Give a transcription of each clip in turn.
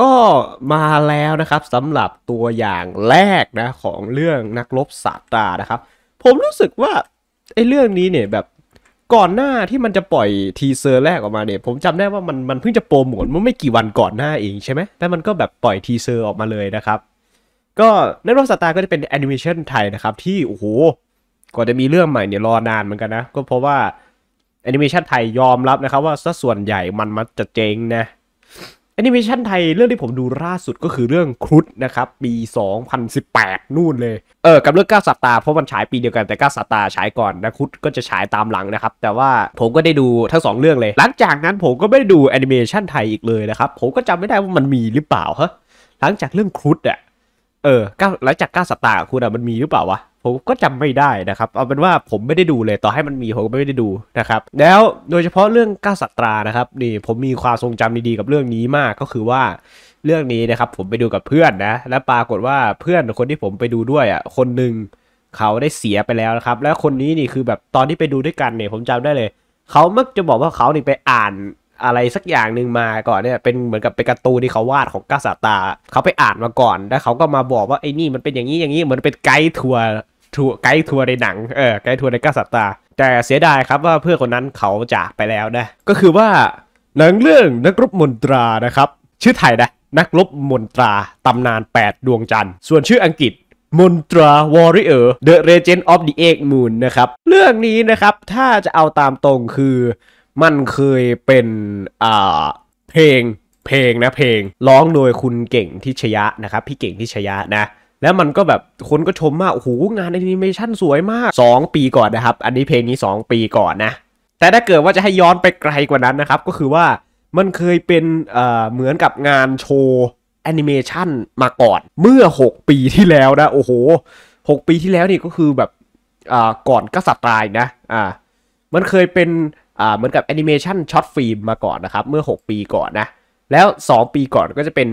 ก็มาแล้วนะครับสำหรับตัวอย่างแรกนะ ของเรื่องนักรบสาตานะครับ ผมรู้สึกว่าไอ้เรื่องนี้เนี่ยแบบก่อนหน้าที่มันจะปล่อยทีเซอร์แรกออกมาเนี่ย ผมจำได้ว่ามันมันเพิ่งจะโปรโมทเมื่อไม่กี่วันก่อนหน้าเองใช่ไหมแต่มันก็แบบปล่อยทีเซอร์ออกมาเลยนะครับ ก็นักรบสตาร์ก็จะเป็นแอนิเมชันไทยนะครับที่โอ้โหก่อนจะมีเรื่องใหม่เนี่ยรอนานเหมือนกันนะก็เพราะว่าแอนิเมชันไทยยอมรับนะครับว่าสส่วนใหญ่มันมันจะเจ๊งนะแอนิเมชันไทยเรื่องที่ผมดูล่าสุดก็คือเรื่องครุฑนะครับปี 2018 นู่นเลยเออ กับเรื่องก้าสัตตาเพราะมันฉายปีเดียวกันแต่ก้าสัตตาฉายก่อนนะครุฑก็จะฉายตามหลังนะครับ แต่ว่าผมก็ได้ดูทั้งสองเรื่องเลย หลังจากนั้นผมก็ไม่ได้ดูแอนิเมชันไทยอีกเลยนะครับผมก็จำไม่ได้ว่ามันมีหรือเปล่าฮะหลังจากเรื่องครุฑอะเออหลังจากก้าสัตตาคุณอะมันมีหรือเปล่าวะผมก็จำไม่ได้นะครับเอาเป็นว่าผมไม่ได้ดูเลยต่อให้มันมีผมก็ไม่ได้ดูนะครับ แล้วโดยเฉพาะเรื่องก้าสัตรานะครับ นี่ ผมมีความทรงจำดีๆกับเรื่องนี้มากก็คือว่าเรื่องนี้นะครับผมไปดูกับเพื่อนนะ และปรากฏว่าเพื่อนคนที่ผมไปดูด้วยอ่ะคนหนึ่งเขาได้เสียไปแล้วนะครับแล้วคนนี้นี่คือแบบตอนที่ไปดูด้วยกันเนี่ยผมจำได้เลย เขามักจะบอกว่าเขานี่ไปอ่านอะไรสักอย่างหนึ่งมาก่อนเนี่ยเป็นเหมือนกับเป็นการ์ตูนที่เขาวาดของกาสาตาเขาไปอ่านมาก่อน แล้วเขาก็มาบอกว่าไอ้นี่มันเป็นอย่างนี้อย่างนี้เหมือนเป็นไกด์ทัวร์ทัวไกด์ทัวร์ในหนังเออไกด์ทัวร์ในกาสัตตาแต่เสียดายครับว่าเพื่อนคนนั้นเขาจากไปแล้วนะ ก็คือว่า หนังเรื่องนักรบมนตรานะครับ ชื่อไทยนะ นักรบมนตรา ตำนาน 8 ดวงจันทร์ส่วนชื่ออังกฤษมนตราวอริเออร์เดอะเรเจนต์ออฟดิเอ็กมูนนะครับ เรื่องนี้นะครับ ถ้าจะเอาตามตรงคือ มันเคยเป็น อ่า เพลง เพลงนะเพลงร้องโดยคุณเก่งทิชยะนะครับ พี่เก่งทิชยะนะแล้วมันก็แบบคนก็ชมมากโอ้โหงานแอนิเมชันสวยมาก2 ปีก่อนนะครับอันนี้เพลงนี้2ปีก่อนนะแต่ถ้าเกิดว่าจะให้ย้อนไปไกลกว่านั้นนะครับ ก็คือว่ามันเคยเป็นเอ่อเหมือนกับงานโชว์แอนิเมชันมาก่อนเมื่อ 6 ปีที่แล้วนะโอ้โห6 ปีที่แล้วนี่ก็คือแบบอ่อก่อนกษัตริย์ตายนะ อ่า มันเคยเป็นอ่าเหมือนกับแอนิเมชันช็อตฟิล์มมาก่อนนะครับเมื่อ 6 ปีก่อนนะแล้ว 2 ปีก่อนก็จะเป็น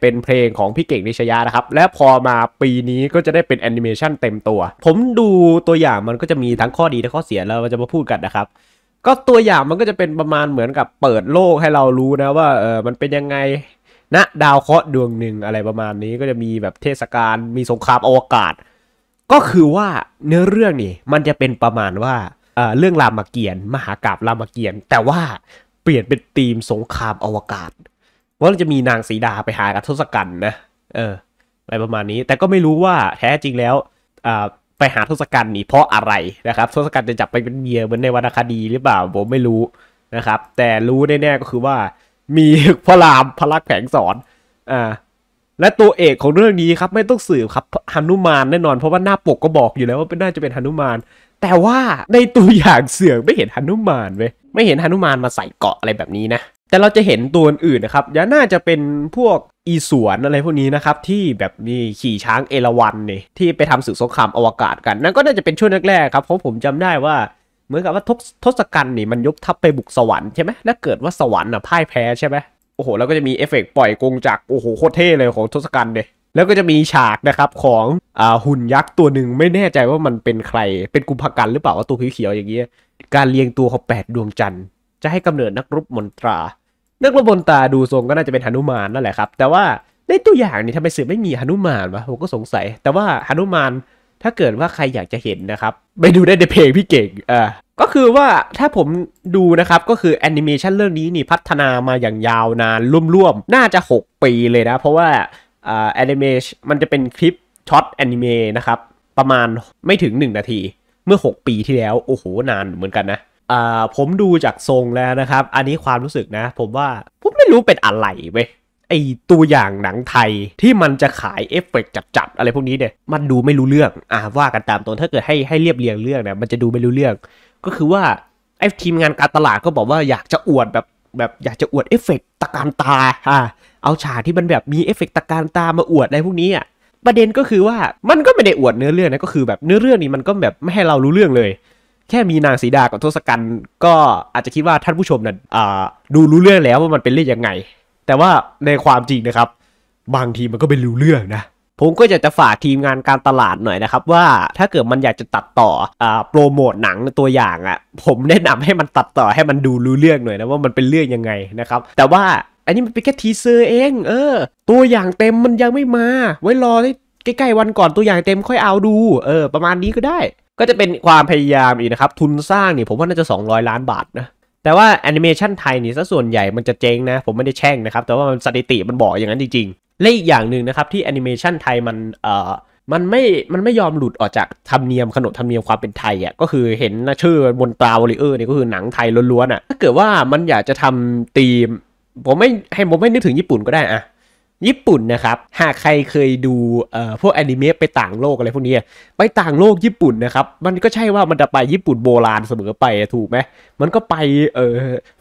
เป็นเพลงของพี่เก่งนิชยานะครับ และพอมาปีนี้ก็จะได้เป็นแอนิเมชันเต็มตัว ผมดูตัวอย่างมันก็จะมีทั้งข้อดีและข้อเสียเราจะมาพูดกันนะครับ ก็ตัวอย่างมันก็จะเป็นประมาณเหมือนกับเปิดโลกให้เรารู้นะว่าเออมันเป็นยังไงนะดาวเคราะห์ดวงหนึ่งอะไรประมาณนี้ก็จะมีแบบเทศกาลมีสงครามอวกาศก็คือว่าเนื้อเรื่องนี่ มันจะเป็นประมาณว่าเรื่องรามเกียรติ์มหากราบรามเกียรติ์แต่ว่าเปลี่ยนเป็นธีมสงครามอวกาศว่าเราจะมีนางสีดาไปหากับทศกัณฐ์นะเอออะไรประมาณนี้ แต่ก็ไม่รู้ว่าแท้จริงแล้ว ไปหาทศกัณฐ์นี่เพราะอะไรนะครับ ทศกัณฐ์จะจับไปเป็นเมียเหมือนในวรรณคดีหรือเปล่าผมไม่รู้นะครับ แต่รู้แน่ๆก็คือว่ามีพระรามพระลักษแผงสอนอ่าและตัวเอกของเรื่องนี้ครับไม่ต้องสืบครับหนุมานแน่นอน เพราะว่าหน้าปกก็บอกอยู่แล้วว่าเป็นน่าจะเป็นหนุมาน แต่ว่าในตัวอย่างเสือไม่เห็นหนุมานเว้ยไม่เห็นฮนุมานมาใส่เกาะอะไรแบบนี้นะ แต่เราจะเห็นตัวอื่นนะครับยาน่าจะเป็นพวกอีสวนอะไรพวกนี้นะครับที่แบบมีขี่ช้างเอราวันเนี่ยที่ไปทำศึกสงครามอวกาศกัน นั่นก็น่าจะเป็นช่วงแรกๆครับเพราะผมจำได้ว่าเหมือนกับว่าทศกัณฐ์นี่มันยกทัพไปบุกสวรรค์ใช่ไหมถ้าเกิดว่าสวรรค์อ่ะพ่ายแพ้ใช่ไหมโอ้โห แล้วก็จะมีเอฟเฟกปล่อยกงจากโอ้โหโคตรเท่เลยของทศกัณฐ์เลยแล้วก็จะมีฉากนะครับของอ่าหุ่นยักษ์ตัวหนึ่งไม่แน่ใจว่ามันเป็นใคร เป็นกุมภกันหรือเปล่าว่าตัวเขียวๆอย่างเงี้ยการเรียงตัวของแปดดวงจันทร์จะให้กำเนิดนักรบมนตรา นักรบมนตราดูทรงก็น่าจะเป็นหนุมานนั่นแหละครับแต่ว่าในตัวอย่างนี้ทำไมสื่อไม่มีหนุมานวะผมก็สงสัย แต่ว่าหนุมานถ้าเกิดว่าใครอยากจะเห็นนะครับไปดูได้ในเพลงพี่เก่งอ่าก็คือว่าถ้าผมดูนะครับก็คือแอนิเมชันเรื่องนี้นี่พัฒนามาอย่างยาวนานร่วมๆ น่าจะ 6 ปีเลยนะเพราะว่าแอนิเมชันมันจะเป็นคลิปช็อตแอนิเมะนะครับประมาณไม่ถึง 1 นาทีเมื่อ 6 ปีที่แล้วโอ้โหนานเหมือนกันนะอ่าผมดูจากทรงแล้วนะครับ อันนี้ความรู้สึกนะผมว่า ผมไม่รู้เป็นอะไรเว้ยไอตัวอย่างหนังไทยที่มันจะขายเอฟเฟกจับๆอะไรพวกนี้เนี่ยมันดูไม่รู้เรื่องอ่าว่ากันตามตรงถ้าเกิดให้ให้เรียบเรียงเรื่องเนี่ยมันจะดูไม่รู้เรื่อง ก็คือว่าไอทีมงานการตลาดก็บอกว่าอยากจะอวดแบบแบบอยากจะอวดเอฟเฟกตะการตาอ่าเอาฉากที่มันแบบมีเอฟเฟกตะการตามาอวดอะไรพวกนี้อ่ะประเด็นก็คือว่ามันก็ไม่ได้อวดเนื้อเรื่องนะก็คือ แบบเนื้อเรื่องนี้มันก็แบบไม่ให้เรารู้เรื่องเลย แค่มีนางสีดากับทศกัณฐ์ก็อาจจะคิดว่าท่านผู้ชมนะ่ะดูรู้เรื่องแล้วว่ามันเป็นเรื่องยังไง แต่ว่าในความจริงนะครับ บางทีมันก็เป็นรู้เรื่องนะ ผมก็อยากจะฝากทีมงานการตลาดหน่อยนะครับ ว่าถ้าเกิดมันอยากจะตัดต่ออโปรโมทหนังตัวอย่างอะ่ะผมแนะนำให้มันตัดต่อให้มันดูรู้เรื่องหน่อยนะว่ามันเป็นเรื่องยังไงนะครับ แต่ว่าอันนี้มันเป็นแค่ทีเซอร์เอง เออ ตัวอย่างเต็มมันยังไม่มา ไว้รอใกล้ๆวันก่อนตัวอย่างเต็มค่อยเอาดู เออ ประมาณนี้ก็ได้ ก็จะเป็นความพยายามอีกนะครับ ทุนสร้างเนี่ยผมว่าน่าจะ 200 ล้านบาทนะ แต่ว่าแอนิเมชันไทยนี่ซะส่วนใหญ่มันจะเจ๊งนะ ผมไม่ได้แช่งนะครับ แต่ว่ามันสถิติมันบอกอย่างนั้นจริงๆและอีกอย่างหนึ่งนะครับที่แอนิเมชันไทยมันเอ่อมันไม่มันไม่ยอมหลุดออกจากธรรมเนียมขนบธรรมเนียมความเป็นไทยอ่ะก็คือเห็นนะชื่อบนตาวอลิเออร์นี่ก็คือหนังไทยล้วนๆอ่ะถ้าเกิดว่ามันอยากจะทำธีมผมไม่ให้ผมไม่นึกถึงญี่ปุ่นก็ได้อะ ญี่ปุ่นนะครับ หากใครเคยดูเอ่อพวกแอนิเมะไปต่างโลกอะไรพวกนี้ไปต่างโลกญี่ปุ่นนะครับมันก็ใช่ว่ามันจะไปญี่ปุ่นโบราณเสมอไปถูกไหม มันก็ไปเอ่อ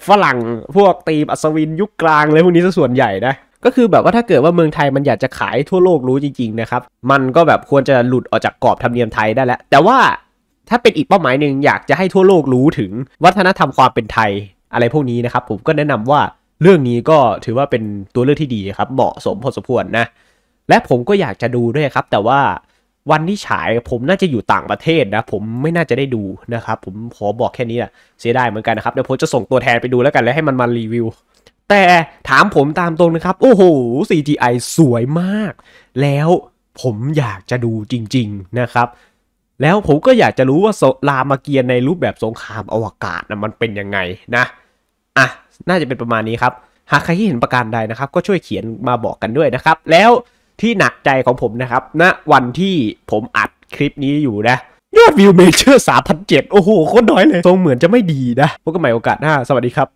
ฝรั่งพวกตีมอัศวินยุคกลางอะไรพวกนี้ซะส่วนใหญ่นะก็คือแบบว่าถ้าเกิดว่าเมืองไทยมันอยากจะขายทั่วโลกรู้จริง ๆนะครับ มันก็แบบควรจะหลุดออกจากกรอบธรรมเนียมไทยได้แล้วแต่ว่าถ้าเป็นอีกเป้าหมายหนึ่งอยากจะให้ทั่วโลกรู้ถึงวัฒนธรรมความเป็นไทยอะไรพวกนี้นะครับ ผมก็แนะนำว่าเรื่องนี้ก็ถือว่าเป็นตัวเลือกที่ดีครับ เหมาะสมพอสมควรนะ และผมก็อยากจะดูด้วยครับ แต่ว่าวันที่ฉายผมน่าจะอยู่ต่างประเทศนะ ผมไม่น่าจะได้ดูนะครับ ผมขอบอกแค่นี้แหละ เสียดายเหมือนกันนะครับ เดี๋ยวผมจะส่งตัวแทนไปดูแล้วกันแล้วให้มันมารีวิว แต่ถามผมตามตรงนะครับ โอ้โห CGI สวยมาก แล้วผมอยากจะดูจริง ๆนะครับ แล้วผมก็อยากจะรู้ว่าลามาเกียร์ในรูปแบบสงครามอวกาศนะมันเป็นยังไงนะอ่ะน่าจะเป็นประมาณนี้ครับ หากใครที่เห็นประการใดนะครับ ก็ช่วยเขียนมาบอกกันด้วยนะครับ แล้วที่หนักใจของผมนะครับณนะวันที่ผมอัดคลิปนี้อยู่นะยอดวิวเมเจอร์สามพันเจ็ดโอ้โหโคตรน้อยเลยทรงเหมือนจะไม่ดีนะพบกันใหม่โอกาสหน้าสวัสดีครับ